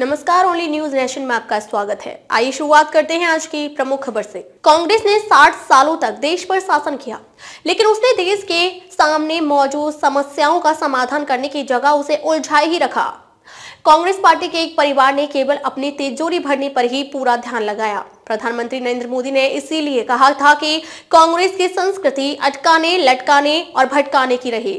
नमस्कार only news nation में आपका स्वागत है आइए शुरुआत करते हैं आज की प्रमुख खबर से कांग्रेस ने 60 सालों तक देश पर शासन किया लेकिन उसने देश के सामने मौजूद समस्याओं का समाधान करने की जगह उसे उलझाए ही रखा कांग्रेस पार्टी के एक परिवार ने केवल अपनी तिजोरी भरने पर ही पूरा ध्यान लगाया प्रधानमंत्री नरेंद्र मोदी ने इसीलिए कहा था कि कांग्रेस की संस्कृति अटकाने लटकाने और भटकाने की रही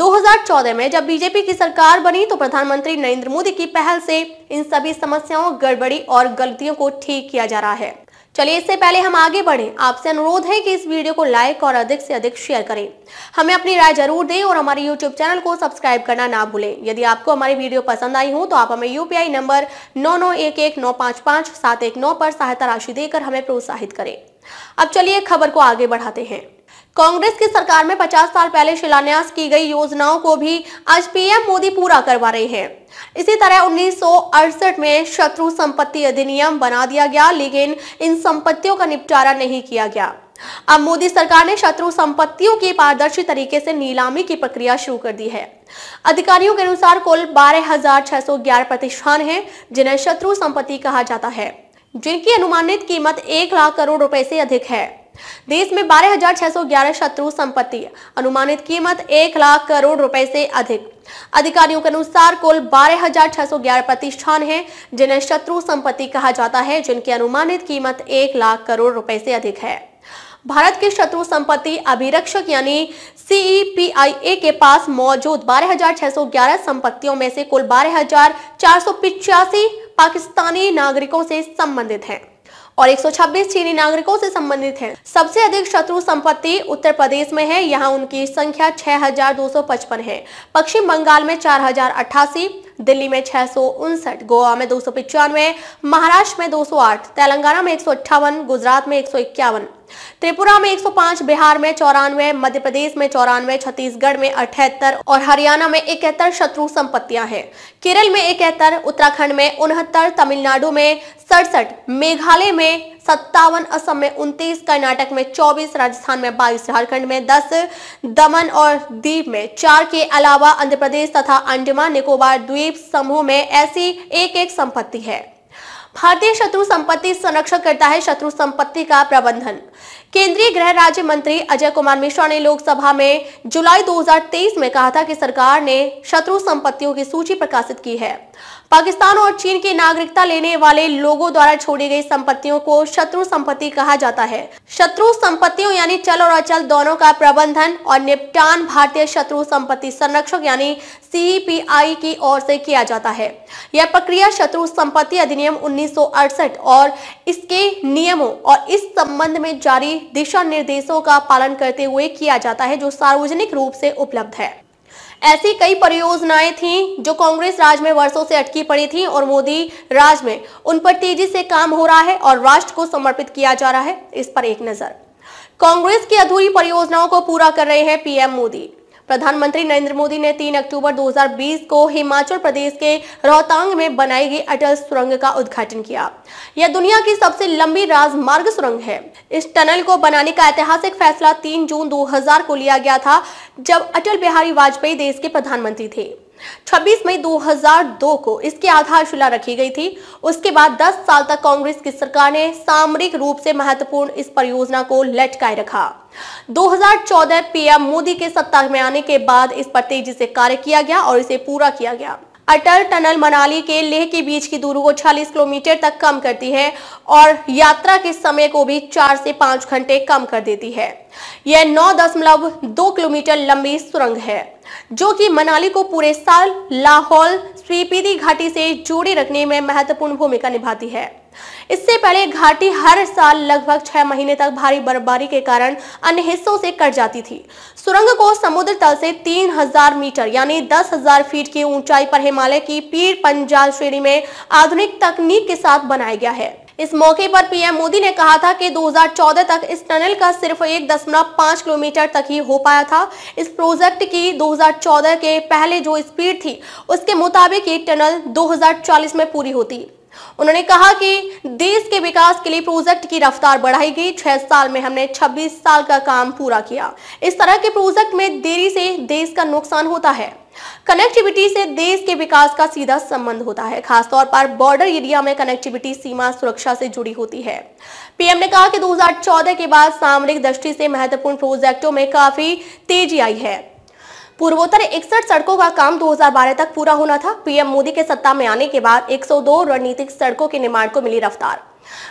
2014 में जब बीजेपी की सरकार बनी तो प्रधानमंत्री नरेंद्र मोदी की पहल से इन सभी समस्याओं गड़बड़ी और गलतियों को ठीक किया जा रहा है चलिए इससे पहले हम आगे बढ़ें आपसे अनुरोध है कि इस वीडियो को लाइक और अधिक से अधिक शेयर करें हमें अपनी राय जरूर दें और हमारे यूट्यूब चैनल को सब्सक्राइब करना ना भूलें यदि आपको हमारी वीडियो पसंद आई हो तो आप हमें यूपीआई नंबर नौ नौ एक एक नौ पाँच सात एक नौ पर सहायता राशि देकर हमें प्रोत्साहित करें अब चलिए खबर को आगे बढ़ाते हैं कांग्रेस की सरकार में 50 साल पहले शिलान्यास की गई योजनाओं को भी आज पीएम मोदी पूरा करवा रहे हैं इसी तरह उन्नीस में शत्रु संपत्ति अधिनियम बना दिया गया लेकिन इन संपत्तियों का निपटारा नहीं किया गया अब मोदी सरकार ने शत्रु संपत्तियों की पारदर्शी तरीके से नीलामी की प्रक्रिया शुरू कर दी है अधिकारियों के अनुसार कुल 12,611 प्रतिष्ठान हैं जिन्हें शत्रु संपत्ति कहा जाता है जिनकी अनुमानित कीमत एक लाख करोड़ रुपए से अधिक है देश में 12,611 शत्रु संपत्ति अनुमानित कीमत 1 लाख करोड़ रुपए से अधिक अधिकारियों के अनुसार कुल 12,611 प्रतिष्ठान हैं जिन्हें शत्रु संपत्ति कहा जाता है जिनकी अनुमानित कीमत 1 लाख करोड़ रुपए से अधिक है भारत के शत्रु संपत्ति अभिरक्षक यानी सीईपीआईए e के पास मौजूद 12,611 संपत्तियों में से कुल बारह पाकिस्तानी नागरिकों से संबंधित हैं और 126 चीनी नागरिकों से संबंधित हैं। सबसे अधिक शत्रु संपत्ति उत्तर प्रदेश में है यहाँ उनकी संख्या 6,255 है पश्चिम बंगाल में चार दिल्ली में छह गोवा में दो महाराष्ट्र में 208, तेलंगाना में एक गुजरात में एक त्रिपुरा में 105, बिहार में चौरानवे मध्य प्रदेश में चौरानवे छत्तीसगढ़ में अठहत्तर और हरियाणा में इकहत्तर शत्रु संपत्तियां हैं केरल में इकहत्तर उत्तराखंड में उनहत्तर तमिलनाडु में सड़सठ मेघालय में सत्तावन असम में उनतीस कर्नाटक में चौबीस राजस्थान में बाईस झारखंड में दस दमन और द्वीप में चार के अलावा आंध्र प्रदेश तथा अंडमान निकोबार द्वीप समूह में ऐसी एक एक संपत्ति है भारतीय शत्रु संपत्ति संरक्षण करता है शत्रु संपत्ति का प्रबंधन केंद्रीय गृह राज्य मंत्री अजय कुमार मिश्रा ने लोकसभा में जुलाई 2023 में कहा था कि सरकार ने शत्रु संपत्तियों की सूची प्रकाशित की है पाकिस्तान और चीन की नागरिकता लेने वाले लोगों द्वारा छोड़ी गई संपत्तियों को शत्रु संपत्ति कहा जाता है शत्रु संपत्तियों यानी चल और अचल दोनों का प्रबंधन और निपटान भारतीय शत्रु संपत्ति संरक्षक यानी सीपीआई e की ओर से किया जाता है यह प्रक्रिया शत्रु संपत्ति अधिनियम उन्नीस और इसके नियमों और इस संबंध में जारी दिशा निर्देशों का पालन करते हुए किया जाता है जो सार्वजनिक रूप से उपलब्ध है ऐसी कई परियोजनाएं थीं जो कांग्रेस राज में वर्षों से अटकी पड़ी थीं और मोदी राज में उन पर तेजी से काम हो रहा है और राष्ट्र को समर्पित किया जा रहा है इस पर एक नजर कांग्रेस की अधूरी परियोजनाओं को पूरा कर रहे हैं पीएम मोदी प्रधानमंत्री नरेंद्र मोदी ने 3 अक्टूबर 2020 को हिमाचल प्रदेश के रोहतांग में बनाई गई अटल सुरंग का उद्घाटन किया यह दुनिया की सबसे लंबी राजमार्ग सुरंग है इस टनल को बनाने का ऐतिहासिक फैसला 3 जून 2000 को लिया गया था जब अटल बिहारी वाजपेयी देश के प्रधानमंत्री थे 26 मई 2002 को इसकी आधारशिला रखी गई थी उसके बाद 10 साल तक कांग्रेस की सरकार ने सामरिक रूप से महत्वपूर्ण इस परियोजना को लटकाए रखा 2014 पीएम मोदी के सत्ता में आने के बाद इस पर तेजी से कार्य किया गया और इसे पूरा किया गया अटल टनल मनाली के लेह के बीच की दूरी को 40 किलोमीटर तक कम करती है और यात्रा के समय को भी चार से पांच घंटे कम कर देती है यह नौ दशमलव दो किलोमीटर लंबी सुरंग है जो कि मनाली को पूरे साल लाहौल स्वीपिदी घाटी से जोड़े रखने में महत्वपूर्ण भूमिका निभाती है इससे पहले घाटी हर साल लगभग छह महीने तक भारी बर्फबारी के कारण अन्य हिस्सों से कट जाती थी सुरंग को समुद्र तल से 3000 मीटर यानी 10,000 फीट की ऊंचाई पर हिमालय की पीर पंजाल श्रेणी में आधुनिक तकनीक के साथ बनाया गया है इस मौके पर पीएम मोदी ने कहा था कि 2014 तक इस टनल का सिर्फ एक दशमलव पांच किलोमीटर तक ही हो पाया था इस प्रोजेक्ट की 2014 के पहले जो स्पीड थी उसके मुताबिक ये टनल 2040 में पूरी होती उन्होंने कहा कि देश के विकास के लिए प्रोजेक्ट की रफ्तार बढ़ाई गई छह साल में हमने 26 साल का काम पूरा किया इस तरह के प्रोजेक्ट में देरी से देश का नुकसान होता है कनेक्टिविटी से देश के विकास का सीधा संबंध होता है खासतौर पर बॉर्डर एरिया में कनेक्टिविटी सीमा सुरक्षा से जुड़ी होती है पीएम ने कहा कि 2014 के बाद सामरिक दृष्टि से महत्वपूर्ण प्रोजेक्टों में काफी तेजी आई है पूर्वोत्तर इकसठ सड़कों का काम 2012 तक पूरा होना था पीएम मोदी के सत्ता में आने के बाद 102 रणनीतिक सड़कों के निर्माण को मिली रफ्तार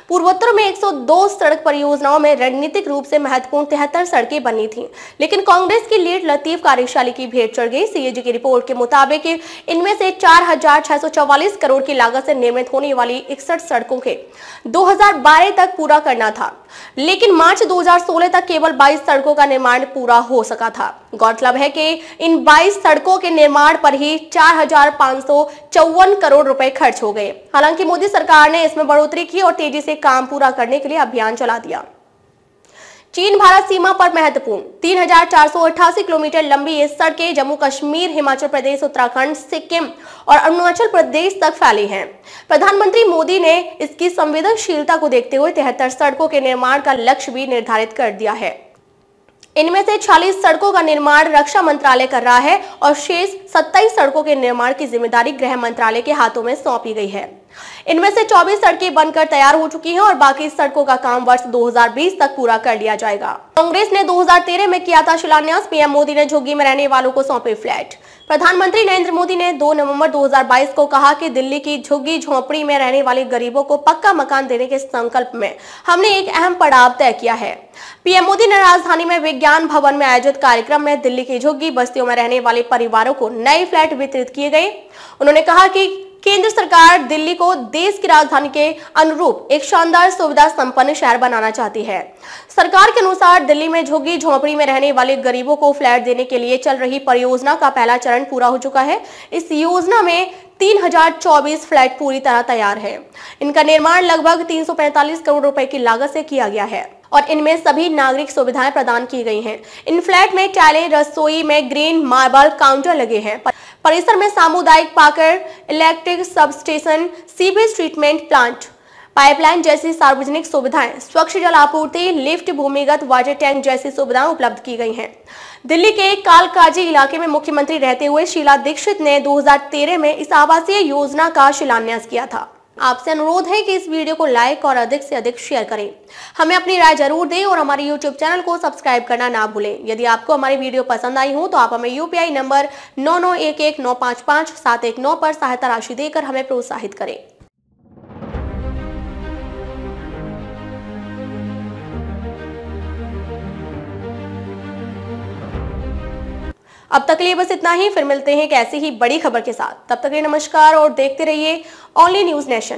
पूर्वोत्तर में 102 सड़क परियोजनाओं में रणनीतिक रूप से महत्वपूर्ण तिहत्तर सड़कें बनी थीं लेकिन कांग्रेस की लीड लतीफ कार्यशाली की भेंट चढ़ गई सीएजी की रिपोर्ट के मुताबिक इनमें से 4,644 करोड़ की लागत से निर्मित होने वाली इकसठ सड़कों के 2012 तक पूरा करना था लेकिन मार्च 2016 तक केवल 22 सड़कों का निर्माण पूरा हो सका था गौरतलब है कि इन 22 सड़कों के निर्माण पर ही चार करोड़ रुपए खर्च हो गए हालांकि मोदी सरकार ने इसमें बढ़ोतरी की और तेजी से काम पूरा करने के लिए अभियान चला दिया चीन भारत सीमा पर महत्वपूर्ण तीन किलोमीटर लंबी इस सड़कें जम्मू कश्मीर हिमाचल प्रदेश उत्तराखंड सिक्किम और अरुणाचल प्रदेश तक फैली हैं। प्रधानमंत्री मोदी ने इसकी संवेदनशीलता को देखते हुए तिहत्तर सड़कों के निर्माण का लक्ष्य भी निर्धारित कर दिया है इनमें से 40 सड़कों का निर्माण रक्षा मंत्रालय कर रहा है और शेष सत्ताईस सड़कों के निर्माण की जिम्मेदारी गृह मंत्रालय के हाथों में सौंपी गई है इनमें से 24 सड़कें बनकर तैयार हो चुकी हैं और बाकी सड़कों का काम वर्ष 2020 तक पूरा कर लिया जाएगा कांग्रेस ने 2013 में किया था शिलान्यास पीएम मोदी ने झुग्गी में रहने वालों को सौंपे फ्लैट प्रधानमंत्री नरेंद्र मोदी ने 2 नवंबर 2022 को कहा कि दिल्ली की झुग्गी झोंपड़ी में रहने वाले गरीबों को पक्का मकान देने के संकल्प में हमने एक अहम पड़ाव तय किया है पीएम मोदी ने राजधानी में विज्ञान भवन में आयोजित कार्यक्रम में दिल्ली की झुग्गी बस्तियों में रहने वाले परिवारों को नए फ्लैट वितरित किए गए उन्होंने कहा कि केंद्र सरकार दिल्ली को देश की राजधानी के अनुरूप एक शानदार सुविधा संपन्न शहर बनाना चाहती है सरकार के अनुसार दिल्ली में झुग्गी झोंपड़ी में रहने वाले गरीबों को फ्लैट देने के लिए चल रही परियोजना का पहला चरण पूरा हो चुका है इस योजना में 3024 फ्लैट पूरी तरह तैयार है इनका निर्माण लगभग 345 करोड़ रुपए की लागत से किया गया है और इनमें सभी नागरिक सुविधाएं प्रदान की गई हैं। इन फ्लैट में टैले रसोई में ग्रीन मार्बल काउंटर लगे हैं परिसर में सामुदायिक पाकर electric sub station sewage treatment plant pipeline जैसी सार्वजनिक सुविधाएं स्वच्छ जल आपूर्ति लिफ्ट भूमिगत वाटर टैंक जैसी सुविधाएं उपलब्ध की गई हैं दिल्ली के कालकाजी इलाके में मुख्यमंत्री रहते हुए शीला दीक्षित ने 2013 में इस आवासीय योजना का शिलान्यास किया था आपसे अनुरोध है कि इस वीडियो को लाइक और अधिक से अधिक शेयर करें हमें अपनी राय जरूर दें और हमारे यूट्यूब चैनल को सब्सक्राइब करना ना भूलें यदि आपको हमारी वीडियो पसंद आई हो तो आप हमें यूपीआई नंबर नौ नौ एक एक नौ पाँच पाँच सात एक नौ पर सहायता राशि देकर हमें प्रोत्साहित करें अब तक के लिए बस इतना ही फिर मिलते हैं एक ऐसी ही बड़ी खबर के साथ तब तक के लिए नमस्कार और देखते रहिए ऑनली न्यूज नेशन